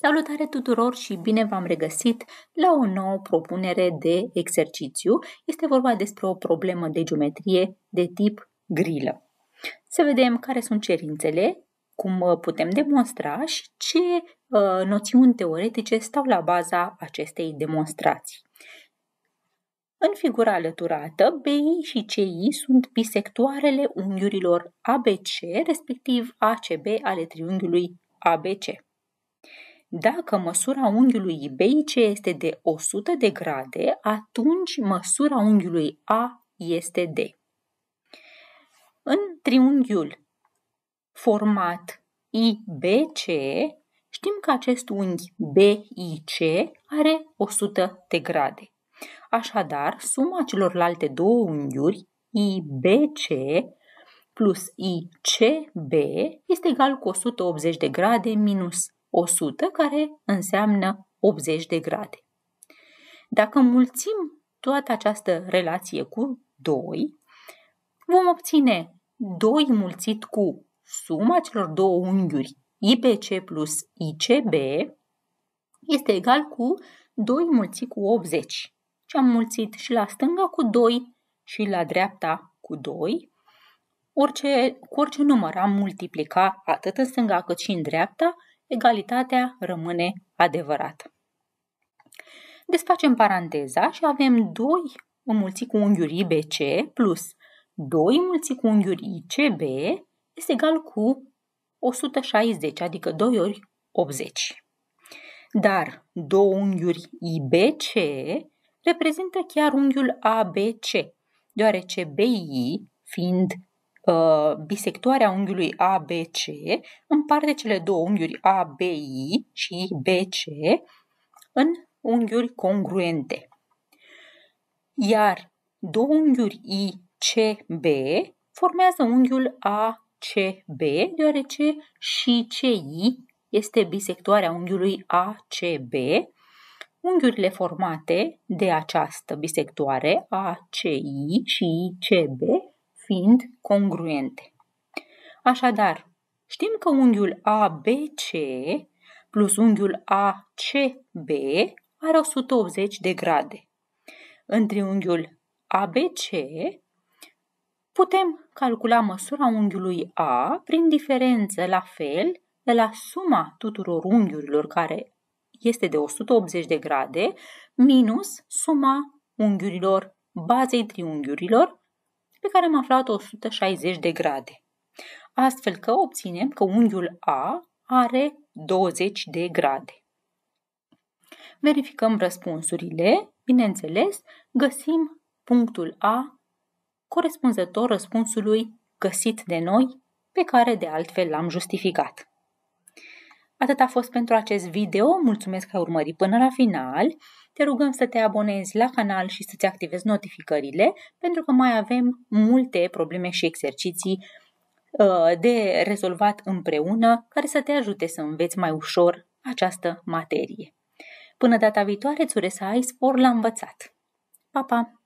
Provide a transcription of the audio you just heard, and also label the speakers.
Speaker 1: Salutare tuturor și bine v-am regăsit la o nouă propunere de exercițiu. Este vorba despre o problemă de geometrie de tip grilă. Să vedem care sunt cerințele, cum uh, putem demonstra și ce uh, noțiuni teoretice stau la baza acestei demonstrații. În figura alăturată, BI și CI sunt bisectoarele unghiurilor ABC, respectiv ACB ale triunghiului ABC. Dacă măsura unghiului ibeice este de 100 de grade, atunci măsura unghiului A este de. În triunghiul format IBC, știm că acest unghi BIC are 100 de grade. Așadar, suma celorlalte două unghiuri, IBC plus ICB, este egal cu 180 de grade minus 100, care înseamnă 80 de grade. Dacă mulțim toată această relație cu 2, vom obține 2 mulțit cu suma celor două unghiuri IPC plus ICB este egal cu 2 mulțit cu 80. Și am mulțit și la stânga cu 2 și la dreapta cu 2. Orice, cu orice număr am multiplicat atât în stânga cât și în dreapta egalitatea rămâne adevărată. Desfacem paranteza și avem 2 înmulțit cu unghiuri IBC plus 2 înmulțit cu unghiuri ICB este egal cu 160, adică 2 ori 80. Dar două unghiuri IBC reprezintă chiar unghiul ABC, deoarece BI, fiind Uh, bisectoarea unghiului ABC împarte cele două unghiuri ABI și BC în unghiuri congruente. Iar două unghiuri ICB formează unghiul ACB, deoarece și CI este bisectoarea unghiului ACB. Unghiurile formate de această bisectoare ACI și ICB fiind congruente. Așadar, știm că unghiul ABC plus unghiul ACB are 180 de grade. În triunghiul ABC putem calcula măsura unghiului A prin diferență la fel de la suma tuturor unghiurilor care este de 180 de grade minus suma unghiurilor bazei triunghiurilor pe care am aflat 160 de grade. Astfel că obținem că unghiul A are 20 de grade. Verificăm răspunsurile, bineînțeles, găsim punctul A corespunzător răspunsului găsit de noi, pe care de altfel l-am justificat. Atât a fost pentru acest video, mulțumesc că ai urmărit până la final te rugăm să te abonezi la canal și să-ți activezi notificările, pentru că mai avem multe probleme și exerciții uh, de rezolvat împreună care să te ajute să înveți mai ușor această materie. Până data viitoare, îți urez să ai spor la învățat. Pa, pa!